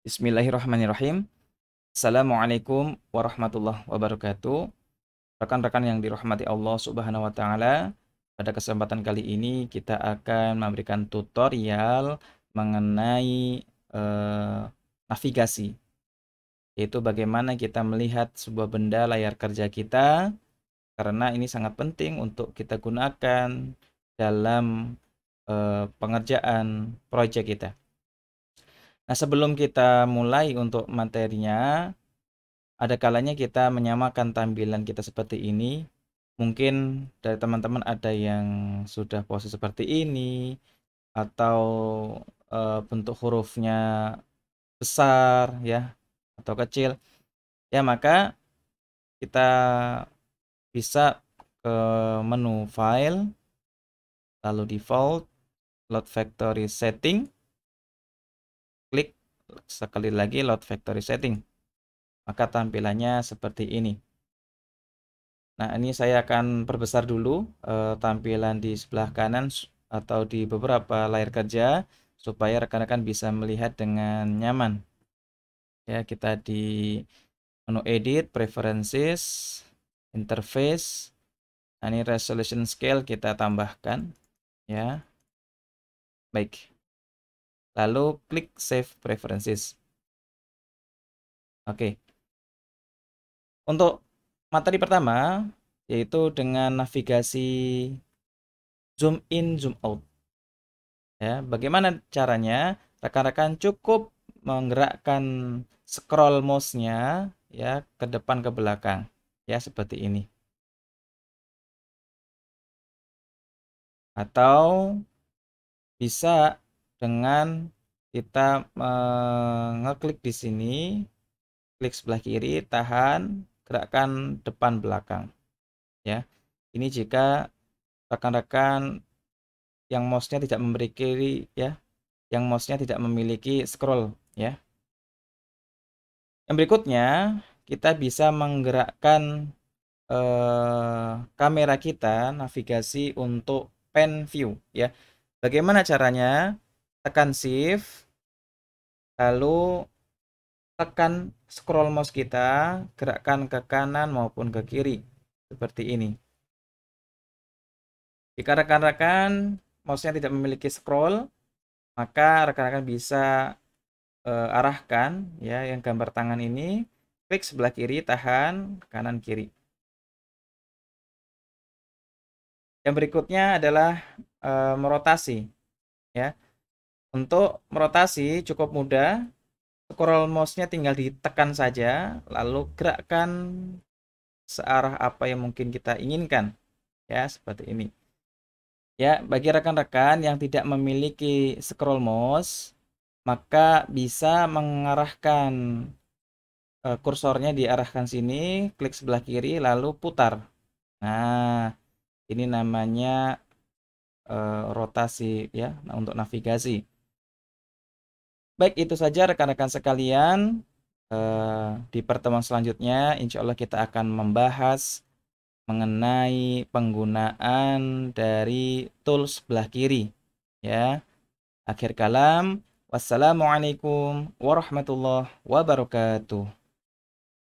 Bismillahirrahmanirrahim. Assalamualaikum warahmatullahi wabarakatuh. Rekan-rekan yang dirahmati Allah Subhanahu wa taala, pada kesempatan kali ini kita akan memberikan tutorial mengenai eh, navigasi. Yaitu bagaimana kita melihat sebuah benda layar kerja kita karena ini sangat penting untuk kita gunakan dalam eh, pengerjaan proyek kita. Nah, sebelum kita mulai untuk materinya, ada kalanya kita menyamakan tampilan kita seperti ini. Mungkin dari teman-teman ada yang sudah posisi seperti ini, atau e, bentuk hurufnya besar, ya, atau kecil. Ya, maka kita bisa ke menu file, lalu default, load factory setting, sekali lagi load factory setting. Maka tampilannya seperti ini. Nah, ini saya akan perbesar dulu eh, tampilan di sebelah kanan atau di beberapa layar kerja supaya rekan-rekan bisa melihat dengan nyaman. Ya, kita di menu edit, preferences, interface. Nah, ini resolution scale kita tambahkan ya. Baik. Lalu klik Save Preferences. Oke. Untuk materi pertama, yaitu dengan navigasi zoom in, zoom out. Ya, bagaimana caranya? Rekan-rekan cukup menggerakkan scroll mouse-nya ya ke depan ke belakang. Ya, seperti ini. Atau bisa dengan kita mengeklik eh, di sini, klik sebelah kiri, tahan, gerakkan depan belakang. Ya. Ini jika rekan-rekan yang mouse-nya tidak memiliki ya, yang mouse-nya tidak memiliki scroll ya. Yang berikutnya, kita bisa menggerakkan eh, kamera kita navigasi untuk pen view ya. Bagaimana caranya? tekan shift lalu tekan scroll mouse kita gerakkan ke kanan maupun ke kiri seperti ini jika rekan-rekan mouse-nya tidak memiliki scroll maka rekan-rekan bisa uh, arahkan ya yang gambar tangan ini klik sebelah kiri tahan kanan kiri yang berikutnya adalah e, merotasi ya untuk merotasi cukup mudah. Scroll mouse-nya tinggal ditekan saja, lalu gerakkan searah apa yang mungkin kita inginkan. Ya, seperti ini. Ya, bagi rekan-rekan yang tidak memiliki scroll mouse, maka bisa mengarahkan e, kursornya diarahkan sini, klik sebelah kiri, lalu putar. Nah, ini namanya e, rotasi ya, untuk navigasi. Baik, itu saja rekan-rekan sekalian. Eh, di pertemuan selanjutnya, insya Allah kita akan membahas mengenai penggunaan dari tool sebelah kiri. Ya, akhir kalam. Wassalamualaikum warahmatullahi wabarakatuh.